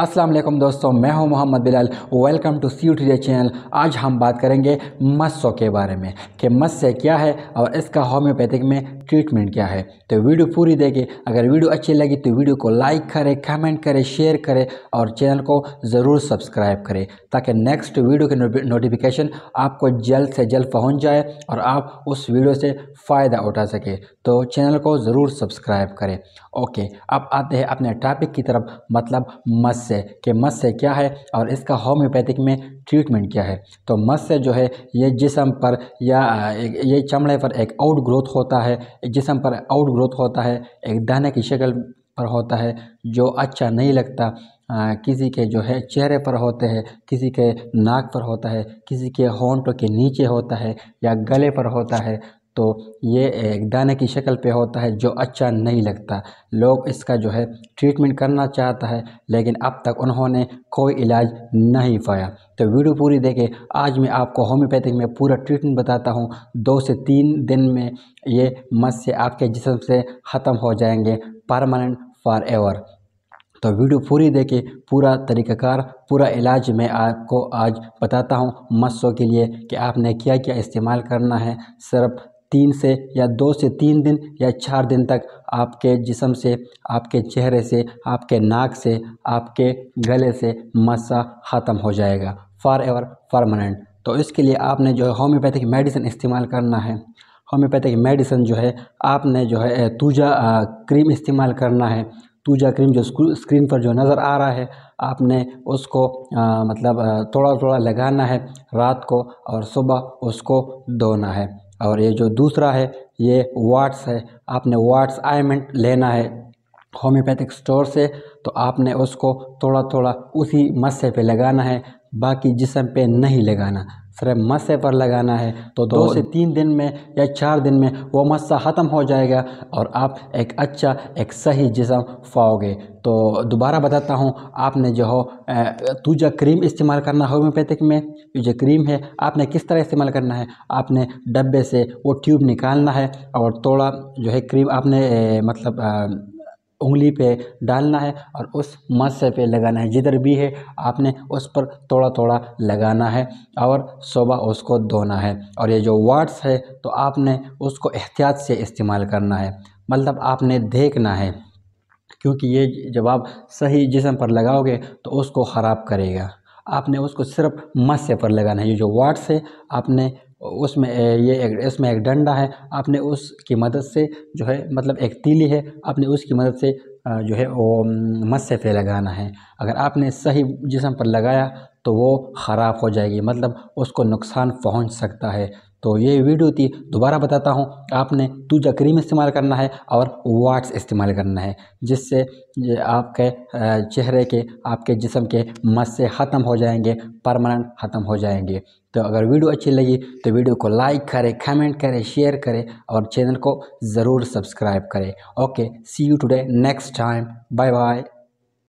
असलम दोस्तों मैं हूं Mohammad Bilal welcome to C today channel आज हम बात करेंगे मस्सों के बारे में कि मस्से क्या है और इसका होम्योपैथिक में ट्रीटमेंट क्या है तो वीडियो पूरी देखें अगर वीडियो अच्छी लगी तो वीडियो को लाइक करें कमेंट करें शेयर करें और चैनल को ज़रूर सब्सक्राइब करें ताकि नेक्स्ट वीडियो के नोटिफिकेशन आपको जल्द से जल्द पहुँच जाए और आप उस वीडियो से फ़ायदा उठा सकें तो चैनल को ज़रूर सब्सक्राइब करें ओके अब आते हैं अपने टॉपिक की तरफ मतलब मस्से मत्स्य कि मत्स्य क्या है और इसका होम्योपैथिक में ट्रीटमेंट क्या है तो मत्स्य जो है ये जिसम पर या ये चमड़े पर एक आउट ग्रोथ होता है जिसम पर आउट ग्रोथ होता है एक दाने की शक्ल पर होता है जो अच्छा नहीं लगता आ, किसी के जो है चेहरे पर होते हैं किसी के नाक पर होता है किसी के होंटों के नीचे होता है या गले पर होता है तो ये एक दाने की शक्ल पे होता है जो अच्छा नहीं लगता लोग इसका जो है ट्रीटमेंट करना चाहता है लेकिन अब तक उन्होंने कोई इलाज नहीं पाया तो वीडियो पूरी देखें आज मैं आपको होम्योपैथिक में पूरा ट्रीटमेंट बताता हूँ दो से तीन दिन में ये मस्से आपके जिसम से ख़त्म हो जाएंगे परमानेंट फॉर एवर तो वीडियो पूरी देखे पूरा तरीक़ाकार पूरा इलाज मैं आपको आज बताता हूँ मस्सों के लिए कि आपने क्या क्या इस्तेमाल करना है सिर्फ तीन से या दो से तीन दिन या चार दिन तक आपके जिसम से आपके चेहरे से आपके नाक से आपके गले से मसा ख़त्म हो जाएगा फ़ॉर एवर परमानेंट तो इसके लिए आपने जो है होम्योपैथिक मेडिसिन इस्तेमाल करना है होम्योपैथिक मेडिसिन जो है आपने जो है तूजा क्रीम इस्तेमाल करना है तूजा क्रीम जो स्क्रीन पर जो नज़र आ रहा है आपने उसको आ, मतलब थोड़ा थोड़ा लगाना है रात को और सुबह उसको धोना है और ये जो दूसरा है ये वाट्स है आपने वाट्स आयमेंट लेना है होम्योपैथिक स्टोर से तो आपने उसको थोड़ा थोड़ा उसी मस्से पे लगाना है बाकी जिसम पे नहीं लगाना सिर्फ मस्से पर लगाना है तो दो से तीन दिन में या चार दिन में वो मस्सा ख़त्म हो जाएगा और आप एक अच्छा एक सही जिसम पाओगे तो दोबारा बताता हूँ आपने जो हो जो क्रीम इस्तेमाल करना होम्योपैथिक में जो क्रीम है आपने किस तरह इस्तेमाल करना है आपने डब्बे से वो ट्यूब निकालना है और थोड़ा जो है क्रीम आपने मतलब उंगली पे डालना है और उस मत्स्य पे लगाना है जिधर भी है आपने उस पर थोड़ा थोड़ा लगाना है और सुबह उसको धोना है और ये जो वाट्स है तो आपने उसको एहतियात से इस्तेमाल करना है मतलब आपने देखना है क्योंकि ये जब आप सही जिसम पर लगाओगे तो उसको ख़राब करेगा आपने उसको सिर्फ मत्स्य पर लगाना है ये जो वाट्स है आपने उसमें ये एक इसमें एक डंडा है आपने उसकी मदद से जो है मतलब एक तीली है आपने उसकी मदद से जो है वो मस्से पे लगाना है अगर आपने सही जिसम पर लगाया तो वो ख़राब हो जाएगी मतलब उसको नुकसान पहुंच सकता है तो ये वीडियो थी दोबारा बताता हूँ आपने तू जक्रीम इस्तेमाल करना है और वाट्स इस्तेमाल करना है जिससे आपके चेहरे के आपके जिसम के मस्से ख़त्म हो जाएंगे परमानेंट ख़त्म हो जाएंगे तो अगर वीडियो अच्छी लगी तो वीडियो को लाइक करें कमेंट करें शेयर करें और चैनल को ज़रूर सब्सक्राइब करें okay see you today next time bye bye